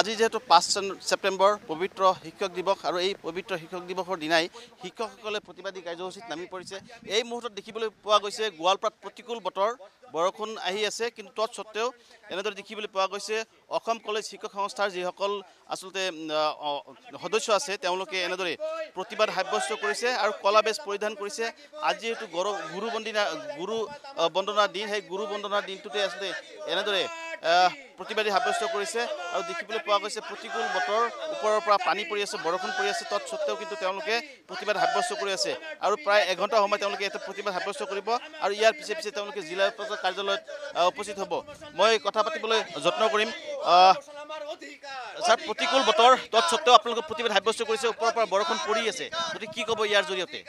আজি যেহেতু পাঁচ ছেপ্টেম্বৰ পবিত্ৰ শিক্ষক দিৱস আৰু এই পবিত্ৰ শিক্ষক দিৱসৰ দিনাই শিক্ষকসকলে প্ৰতিবাদী কাৰ্যসূচীত নামি পৰিছে এই মুহূৰ্তত দেখিবলৈ পোৱা গৈছে গোৱালপাৰাত প্ৰতিকূল বতৰ বৰষুণ আহি আছে কিন্তু তৎসত্ত্বেও এনেদৰে দেখিবলৈ পোৱা গৈছে অসম কলেজ শিক্ষক সংস্থাৰ যিসকল আচলতে সদস্য আছে তেওঁলোকে এনেদৰে প্ৰতিবাদ সাব্যস্ত কৰিছে আৰু কলা বেজ পৰিধান কৰিছে আজি যিহেতু গৰু গুৰু বন্দনা গুৰু বন্দনাৰ দিন সেই গুৰু বন্দনাৰ দিনটোতে আচলতে এনেদৰে প্ৰতিবাদী সাব্যস্ত কৰিছে আৰু দেখিবলৈ পোৱা গৈছে প্ৰতিকূল বতৰ ওপৰৰ পৰা পানী পৰি আছে বৰষুণ পৰি আছে তৎসত্ত্বেও কিন্তু তেওঁলোকে প্ৰতিবাদ সাব্যস্ত কৰি আছে আৰু প্ৰায় এঘণ্টা সময় তেওঁলোকে এটা প্ৰতিবাদ সাব্যস্ত কৰিব আৰু ইয়াৰ পিছে পিছে তেওঁলোকে জিলা কাৰ্যালয়ত উপস্থিত হ'ব মই কথা পাতিবলৈ যত্ন কৰিম ছাৰ প্ৰতিকূল বতৰ তৎসত্বেও আপোনালোকে প্ৰতিবাদ সাব্যস্ত কৰিছে ওপৰৰ পৰা বৰষুণ পৰি আছে গতিকে কি ক'ব ইয়াৰ জৰিয়তে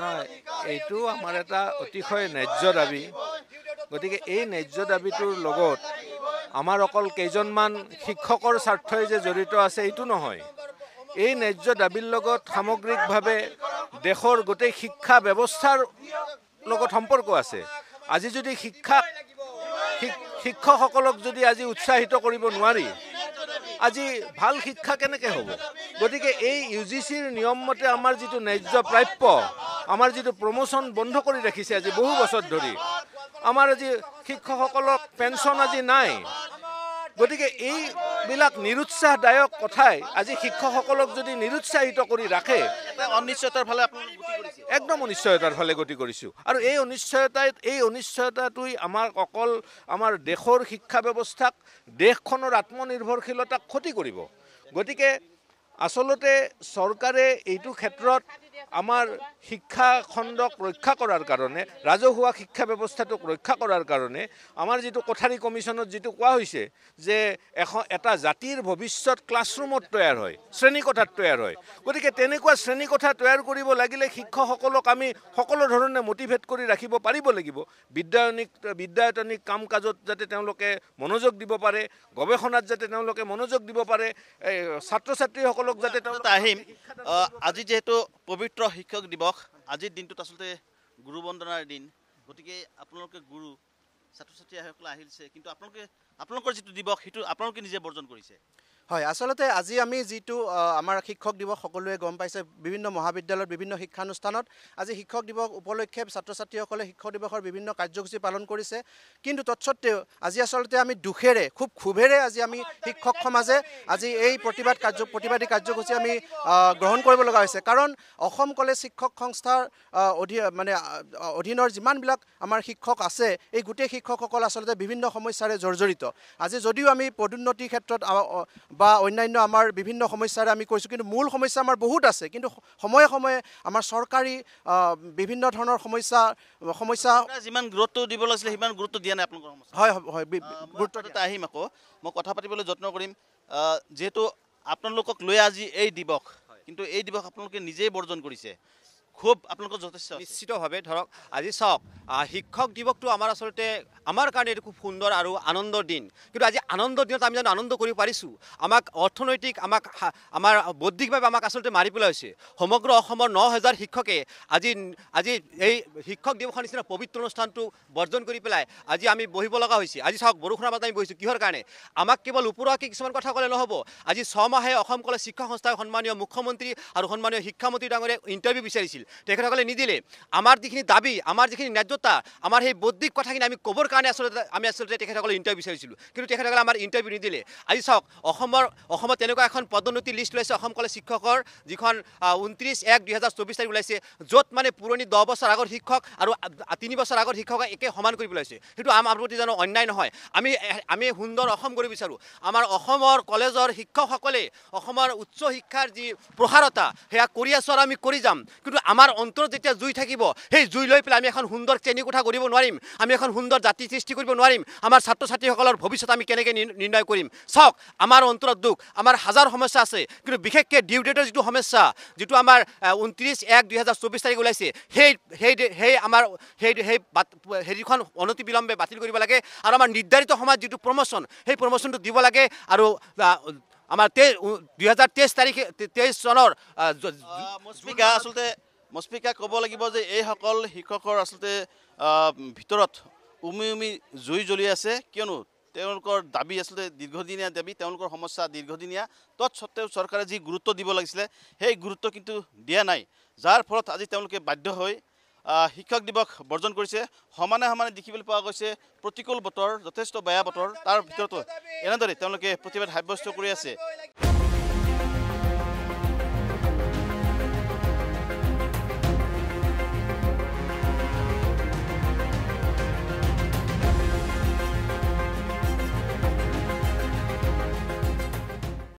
নহয় এইটো আমাৰ এটা অতিশয় ন্যায্য দাবী গতিকে এই ন্যায্য দাবীটোৰ লগত আমাৰ অকল কেইজনমান শিক্ষকৰ স্বাৰ্থই যে জড়িত আছে এইটো নহয় এই ন্যায্য দাবীৰ লগত সামগ্ৰিকভাৱে দেশৰ গোটেই শিক্ষা ব্যৱস্থাৰ লগত সম্পৰ্ক আছে আজি যদি শিক্ষা শিক্ষকসকলক যদি আজি উৎসাহিত কৰিব নোৱাৰি আজি ভাল শিক্ষা কেনেকৈ হ'ব গতিকে এই ইউ জি চিৰ নিয়ম মতে আমাৰ যিটো ন্যায্য প্ৰাপ্য আমাৰ যিটো প্ৰমোচন বন্ধ কৰি ৰাখিছে আজি বহু বছৰ ধৰি আমাৰ আজি শিক্ষকসকলক পেঞ্চন আজি নাই গতিকে এইবিলাক নিৰুৎসাহদায়ক কথাই আজি শিক্ষকসকলক যদি নিৰুৎসাহিত কৰি ৰাখে অনিশ্চয়তাৰ ফালে একদম অনিশ্চয়তাৰ ফালে গতি কৰিছোঁ আৰু এই অনিশ্চয়তাই এই অনিশ্চয়তাটোই আমাৰ অকল আমাৰ দেশৰ শিক্ষা ব্যৱস্থাক দেশখনৰ আত্মনিৰ্ভৰশীলতাক ক্ষতি কৰিব গতিকে আচলতে চৰকাৰে এইটো ক্ষেত্ৰত আমাৰ শিক্ষা খণ্ডক ৰক্ষা কৰাৰ কাৰণে ৰাজহুৱা শিক্ষা ব্যৱস্থাটোক ৰক্ষা কৰাৰ কাৰণে আমাৰ যিটো কোঠাৰী কমিশ্যনত যিটো কোৱা হৈছে যে এখ এটা জাতিৰ ভৱিষ্যত ক্লাছৰুমত তৈয়াৰ হয় শ্ৰেণীকোঠাত তৈয়াৰ হয় গতিকে তেনেকুৱা শ্ৰেণীকোঠা তৈয়াৰ কৰিব লাগিলে শিক্ষকসকলক আমি সকলো ধৰণে মটিভেট কৰি ৰাখিব পাৰিব লাগিব বিদ্যায়নিক বিদ্যায়তনিক কাম কাজত যাতে তেওঁলোকে মনোযোগ দিব পাৰে গৱেষণাত যাতে তেওঁলোকে মনোযোগ দিব পাৰে ছাত্ৰ ছাত্ৰীসকলক যাতে তেওঁলোকে আহিম আজি যিহেতু পবিত্ৰ পবিত্ৰ শিক্ষক দিৱস আজিৰ দিনটোত আচলতে গুৰু বন্দনাৰ দিন গতিকে আপোনালোকে গুৰু ছাত্ৰ ছাত্ৰী আহিছে কিন্তু আপোনালোকে আপোনালোকৰ যিটো দিৱস সেইটো আপোনালোকে নিজে বৰ্জন কৰিছে হয় আচলতে আজি আমি যিটো আমাৰ শিক্ষক দিৱস সকলোৱে গম পাইছে বিভিন্ন মহাবিদ্যালয়ত বিভিন্ন শিক্ষানুষ্ঠানত আজি শিক্ষক দিৱস উপলক্ষে ছাত্ৰ ছাত্ৰীসকলে শিক্ষক দিৱসৰ বিভিন্ন কাৰ্যসূচী পালন কৰিছে কিন্তু তৎসত্ত্বেও আজি আচলতে আমি দুখেৰে খুব ক্ষোভেৰে আজি আমি শিক্ষক সমাজে আজি এই প্ৰতিবাদ কাৰ্য প্ৰতিবাদী কাৰ্যসূচী আমি গ্ৰহণ কৰিব লগা হৈছে কাৰণ অসম কলেজ শিক্ষক সংস্থাৰ অধি মানে অধীনৰ যিমানবিলাক আমাৰ শিক্ষক আছে এই গোটেই শিক্ষকসকল আচলতে বিভিন্ন সমস্যাৰে জৰ্জৰিত আজি যদিও আমি পদোন্নতিৰ ক্ষেত্ৰত বা অন্যান্য আমাৰ বিভিন্ন সমস্যাৰে আমি কৈছোঁ কিন্তু মূল সমস্যা আমাৰ বহুত আছে কিন্তু সময়ে সময়ে আমাৰ চৰকাৰী বিভিন্ন ধৰণৰ সমস্যা সমস্যা যিমান গুৰুত্ব দিব লাগিছিলে সিমান গুৰুত্ব দিয়া নাই আপোনালোকৰ সমস্যা হয় হয় গুৰুত্ব এটা আহিম আকৌ মই কথা পাতিবলৈ যত্ন কৰিম যিহেতু আপোনালোকক লৈ আজি এই দিৱস কিন্তু এই দিৱস আপোনালোকে নিজেই বৰ্জন কৰিছে খুব আপোনালোকৰ যথেষ্ট নিশ্চিতভাৱে ধৰক আজি চাওক শিক্ষক দিৱসটো আমাৰ আচলতে আমাৰ কাৰণে এইটো খুব সুন্দৰ আৰু আনন্দৰ দিন কিন্তু আজি আনন্দৰ দিনত আমি জানো আনন্দ কৰিব পাৰিছোঁ আমাক অৰ্থনৈতিক আমাক আমাৰ বৌদ্ধিকভাৱে আমাক আচলতে মাৰি হৈছে সমগ্ৰ অসমৰ ন হেজাৰ শিক্ষকে আজি আজি এই শিক্ষক দিৱসৰ নিচিনা পবিত্ৰ অনুষ্ঠানটো বৰ্জন কৰি পেলাই আজি আমি বহিব লগা হৈছে আজি চাওক বৰষুণৰ মাজত আমি বহিছোঁ কিহৰ কাৰণে আমাক কেৱল উপৰুৱাকে কিছুমান কথা ক'লে নহ'ব আজি ছমাহে অসম কলেজ শিক্ষা সংস্থাৰ সন্মানীয় মুখ্যমন্ত্ৰী আৰু সন্মানীয় শিক্ষামন্ত্ৰী ডাঙৰে ইণ্টাৰভিউ বিচাৰিছিল তেখেতসকলে নিদিলে আমাৰ যিখিনি দাবী আমাৰ যিখিনি ন্যায্যতা আমাৰ সেই বৌদ্ধিক কথাখিনি আমি ক'বৰ কাৰণে আচলতে আমি আচলতে তেখেতসকলে ইণ্টাৰভিউ বিচাৰিছিলোঁ কিন্তু তেখেতসকলে আমাৰ ইণ্টাৰভিউ নিদিলে আজি চাওক অসমৰ অসমত তেনেকুৱা এখন পদোন্নতি লিষ্ট ওলাইছে অসম কলেজ শিক্ষকৰ যিখন ঊনত্ৰিছ এক দুহেজাৰ চৌবিছ তাৰিখ ওলাইছে য'ত মানে পুৰণি দহ বছৰ আগৰ শিক্ষক আৰু তিনি বছৰ আগৰ শিক্ষকে একে সমান কৰি পেলাইছে সেইটো আমাৰ প্ৰতি জানো অন্যায় নহয় আমি আমি সুন্দৰ অসম গঢ়িব বিচাৰোঁ আমাৰ অসমৰ কলেজৰ শিক্ষকসকলে অসমৰ উচ্চ শিক্ষাৰ যি প্ৰসাৰতা সেয়া কৰি আছোঁ আৰু আমি কৰি যাম কিন্তু আমাৰ আমাৰ অন্তৰত যেতিয়া জুই থাকিব সেই জুই লৈ পেলাই আমি এখন সুন্দৰ শ্ৰেণী কোঠা গঢ়িব নোৱাৰিম আমি এখন সুন্দৰ জাতি সৃষ্টি কৰিব নোৱাৰিম আমাৰ ছাত্ৰ ছাত্ৰীসকলৰ ভৱিষ্যত আমি কেনেকৈ নিৰ্ণয় কৰিম চাওক আমাৰ অন্তৰত দুখ আমাৰ হাজাৰ সমস্যা আছে কিন্তু বিশেষকৈ ডিউ ডেটৰ যিটো সমস্যা যিটো আমাৰ ঊনত্ৰিছ এক দুহেজাৰ চৌব্বিছ তাৰিখ ওলাইছে সেই সেই সেই আমাৰ সেই সেই হেৰিখন অনতি বিলম্বে বাতিল কৰিব লাগে আৰু আমাৰ নিৰ্ধাৰিত সময়ত যিটো প্ৰমোশ্যন সেই প্ৰমোশ্যনটো দিব লাগে আৰু আমাৰ তেইছ দুহেজাৰ তেইছ তাৰিখে তেইছ চনৰ আচলতে মস্পিকা ক'ব লাগিব যে এইসকল শিক্ষকৰ আচলতে ভিতৰত উমি উমি জুই জ্বলি আছে কিয়নো তেওঁলোকৰ দাবী আচলতে দীৰ্ঘদিনীয়া দাবী তেওঁলোকৰ সমস্যা দীৰ্ঘদিনীয়া তৎসত্ত্বেও চৰকাৰে যি গুৰুত্ব দিব লাগিছিলে সেই গুৰুত্ব কিন্তু দিয়া নাই যাৰ ফলত আজি তেওঁলোকে বাধ্য হৈ শিক্ষক দিৱস বৰ্জন কৰিছে সমানে সমানে দেখিবলৈ পোৱা গৈছে প্ৰতিকূল বতৰ যথেষ্ট বেয়া বতৰ তাৰ ভিতৰতো এনেদৰে তেওঁলোকে প্ৰতিবাদ সাব্যস্ত কৰি আছে